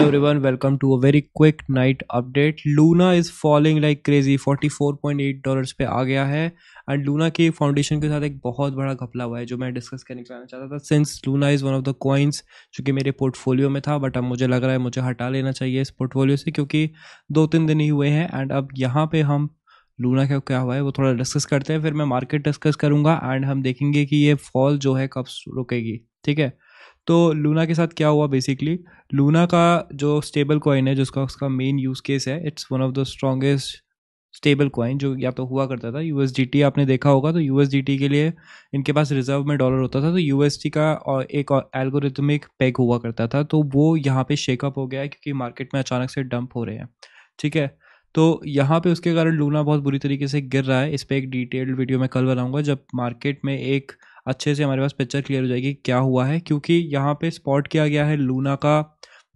hello everyone welcome to a very quick night update Luna is falling like crazy 44.8 dollars पे आ गया है and Luna की foundation के साथ एक बहुत बड़ा घपला हुआ है जो मैं डिस्कस करने चाहना चाहता था since Luna is one of the coins जो कि मेरे पोर्टफोलियो में था बट अब मुझे लग रहा है मुझे हटा लेना चाहिए इस पोर्टफोलियो से क्योंकि दो तीन दिन ही हुए हैं एंड अब यहाँ पे हम लूना का क्या हुआ है वो थोड़ा डिस्कस करते हैं फिर मैं मार्केट डिस्कस करूंगा एंड हम देखेंगे कि ये फॉल जो है कब रुकेगी ठीक है तो लूना के साथ क्या हुआ बेसिकली लूना का जो स्टेबल कॉइन है जिसका उसका मेन यूज़ केस है it's one of the strongest stable coin जो या तो हुआ करता था यूएसडीटी आपने देखा होगा तो यूएसडीटी के लिए इनके पास रिजर्व में डॉलर होता था तो यूएसडी का और एक एल्गोरिथमिक पैक हुआ करता था तो वो यहाँ पे शेकअप हो गया है क्योंकि मार्केट में अचानक से डंप हो रहे हैं ठीक है तो यहाँ पे उसके कारण लूना बहुत बुरी तरीके से गिर रहा है इस पर एक डिटेल्ड वीडियो मैं कल बनाऊँगा जब मार्केट में एक अच्छे से हमारे पास पिक्चर क्लियर हो जाएगी क्या हुआ है क्योंकि यहाँ पे स्पॉट किया गया है लूना का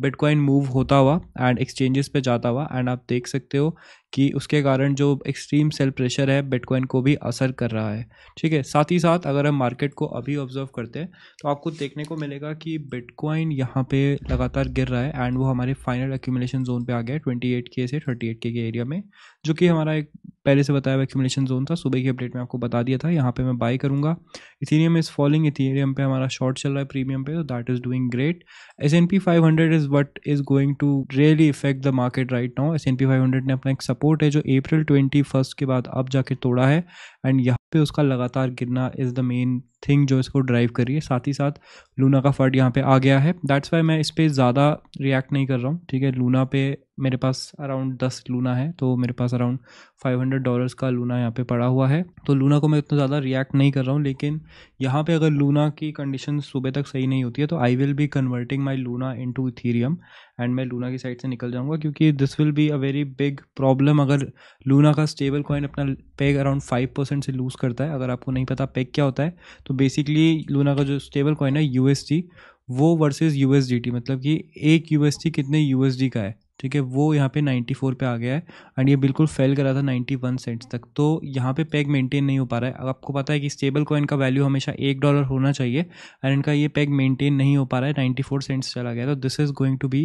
बिटकॉइन मूव होता हुआ एंड एक्सचेंजेस पे जाता हुआ एंड आप देख सकते हो कि उसके कारण जो एक्सट्रीम सेल प्रेशर है बिटकॉइन को भी असर कर रहा है ठीक है साथ ही साथ अगर हम मार्केट को अभी ऑब्जर्व करते हैं तो आपको देखने को मिलेगा कि बिटकॉइन यहाँ पे लगातार गिर रहा है एंड वो हमारे फाइनल एक्यूमुलेशन जोन पे आ गया है ट्वेंटी एट के से थर्टी एट के के एरिया में जो कि हमारा एक पहले से बताया हुआ एक्यूमुलेशन जोन था सुबह की अपडेट में आपको बता दिया था यहाँ पर मैं बाय करूँगा इथीरियम इज़ फॉलिंग इथीरियम पर हमारा शॉर्ट चल रहा है प्रीमियम पे तो that is doing great S and P five hundred is what is going to really affect the market right now S and P five hundred ने अपना एक सपोर्ट सपोर्ट है जो अप्रैल ट्वेंटी फर्स्ट के बाद अब जाके तोड़ा है एंड यहाँ पे उसका लगातार गिरना इज़ द मेन थिंग जो इसको ड्राइव कर रही है साथ ही साथ लूना का फर्ड यहाँ पे आ गया है दैट्स वाई मैं इस पर ज़्यादा रिएक्ट नहीं कर रहा हूँ ठीक है लूना पे मेरे पास अराउंड दस लूना है तो मेरे पास अराउंड फाइव हंड्रेड डॉलर्स का लूना यहाँ पे पड़ा हुआ है तो लूना को मैं उतना ज़्यादा रिएक्ट नहीं कर रहा हूँ लेकिन यहाँ पे अगर लूना की कंडीशन सुबह तक सही नहीं होती है तो I will be converting my Luna into Ethereum and मैं लूना की साइड से निकल जाऊँगा क्योंकि this will be a very big problem अगर लूना का स्टेबल कॉइन अपना पेग अराउंड फाइव परसेंट से लूज़ करता है अगर आपको नहीं पता पेग क्या होता है तो बेसिकली तो लूना का जो स्टेबल कॉइन है यू वो वर्सेस यू मतलब कि एक यू कितने यू का है ठीक है वो यहाँ पे 94 पे आ गया है एंड ये बिल्कुल फेल करा था 91 सेंट्स तक तो यहाँ पे पैग मेंटेन नहीं हो पा रहा है आपको पता है कि स्टेबल कॉइन का वैल्यू हमेशा एक डॉलर होना चाहिए एंड इनका ये पैग मेंटेन नहीं हो पा रहा है 94 सेंट्स चला गया तो this is going to be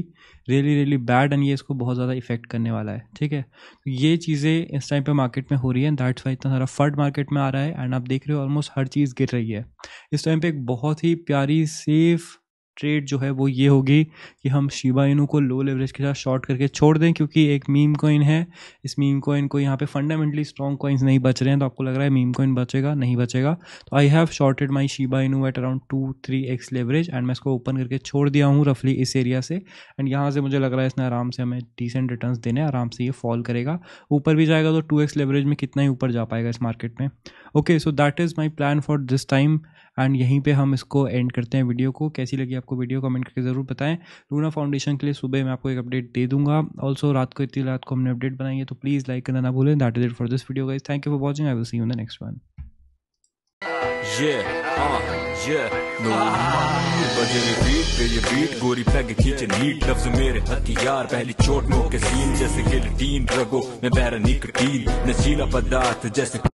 really really bad and ये इसको बहुत ज़्यादा इफेक्ट करने वाला है ठीक है तो ये चीज़ें इस टाइम पर मार्केट में हो रही है दैट्स वाई इतना सारा फर्ड मार्केट में आ रहा है एंड आप देख रहे हो ऑलमोस्ट हर चीज़ गिर रही है इस टाइम पर एक बहुत ही प्यारी सेफ़ ट्रेड जो है वो ये होगी कि हम शिबा इनू को लो लेवरेज के साथ शॉर्ट करके छोड़ दें क्योंकि एक मीम कॉइन है इस मीम कॉइन को यहाँ पे फंडामेंटली स्ट्रॉन्ग कॉइन्स नहीं बच रहे हैं तो आपको लग रहा है मीम कॉइन बचेगा नहीं बचेगा तो I have shorted my Shiba Inu at around two three X leverage and मैं इसको ओपन करके छोड़ दिया हूँ रफली इस एरिया से एंड यहाँ से मुझे लग रहा है इसने आराम से हमें डिसेंट रिटर्न देने आराम से ये फॉल करेगा ऊपर भी जाएगा तो टू एक्स लेवरेज में कितना ही ऊपर जा पाएगा इस मार्केट में okay so that is my plan for this time and यहीं पे हम इसको एंड करते हैं वीडियो को कैसी लगी आपको वीडियो कमेंट करके ज़रूर बताएं लूना फाउंडेशन के लिए सुबह मैं आपको एक अपडेट दे दूंगा ऑल्सो रात को इतनी रात को हमने अपडेट बनाई है तो प्लीज़ लाइक करना ना भूलें that is it for this video guys thank you for watching I will see you the next one Yeah, uh, yeah, no बजे रिपीट पे ये बीट गोरी पैग खींचे नीट लफ्ज मेरे हथियार पहली चोट नो के सीन जैसे गिलटीन रगो मैं बैरा निकटीन नशीला पदार्थ जैसे